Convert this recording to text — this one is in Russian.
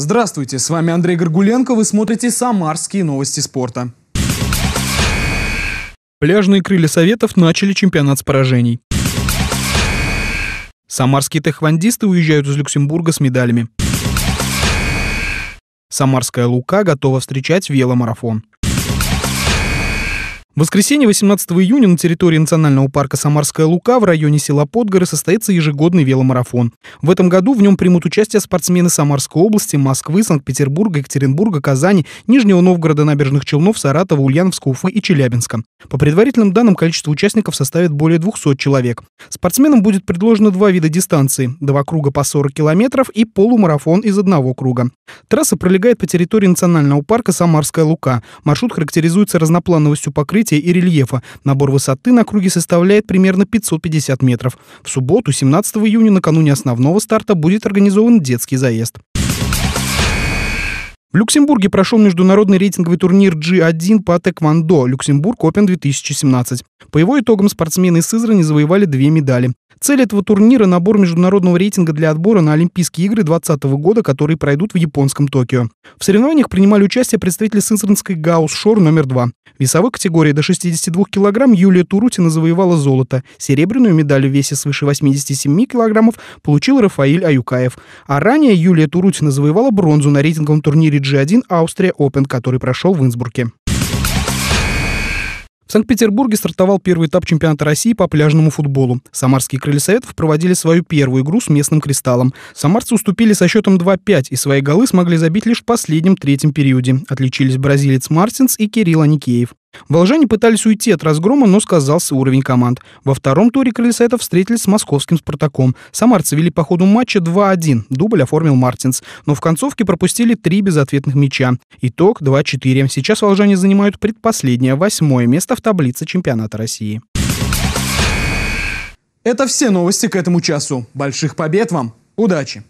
Здравствуйте, с вами Андрей Горгуленко, вы смотрите «Самарские новости спорта». Пляжные крылья Советов начали чемпионат с поражений. Самарские тэхвондисты уезжают из Люксембурга с медалями. Самарская Лука готова встречать веломарафон. В воскресенье 18 июня на территории Национального парка «Самарская Лука» в районе села Подгоры состоится ежегодный веломарафон. В этом году в нем примут участие спортсмены Самарской области, Москвы, Санкт-Петербурга, Екатеринбурга, Казани, Нижнего Новгорода, Набережных Челнов, Саратова, Ульяновска, Уфы и Челябинска. По предварительным данным, количество участников составит более 200 человек. Спортсменам будет предложено два вида дистанции – два круга по 40 километров и полумарафон из одного круга. Трасса пролегает по территории Национального парка «Самарская Лука». Маршрут характеризуется разноплановостью покрытия покрытия и рельефа. Набор высоты на круге составляет примерно 550 метров. В субботу, 17 июня, накануне основного старта, будет организован детский заезд. В Люксембурге прошел международный рейтинговый турнир G1 по тэквондо «Люксембург Open 2017». По его итогам спортсмены из Сызрани завоевали две медали. Цель этого турнира – набор международного рейтинга для отбора на Олимпийские игры 2020 года, которые пройдут в японском Токио. В соревнованиях принимали участие представители Сызранской гаус «Шор» номер 2. В весовой категории до 62 кг Юлия Турутина завоевала золото. Серебряную медаль в весе свыше 87 кг получил Рафаиль Аюкаев. А ранее Юлия Турутина завоевала бронзу на рейтинговом турнире G1 «Аустрия Open, который прошел в Инсбурге. В Санкт-Петербурге стартовал первый этап чемпионата России по пляжному футболу. Самарские крылья советов проводили свою первую игру с местным «Кристаллом». Самарцы уступили со счетом 2-5 и свои голы смогли забить лишь в последнем третьем периоде. Отличились бразилец Мартинс и Кирилл Аникеев. Волжане пытались уйти от разгрома, но сказался уровень команд. Во втором туре крылесетов встретились с московским «Спартаком». Самарцы вели по ходу матча 2-1, дубль оформил Мартинс. Но в концовке пропустили три безответных мяча. Итог 2-4. Сейчас волжане занимают предпоследнее, восьмое место в таблице чемпионата России. Это все новости к этому часу. Больших побед вам! Удачи!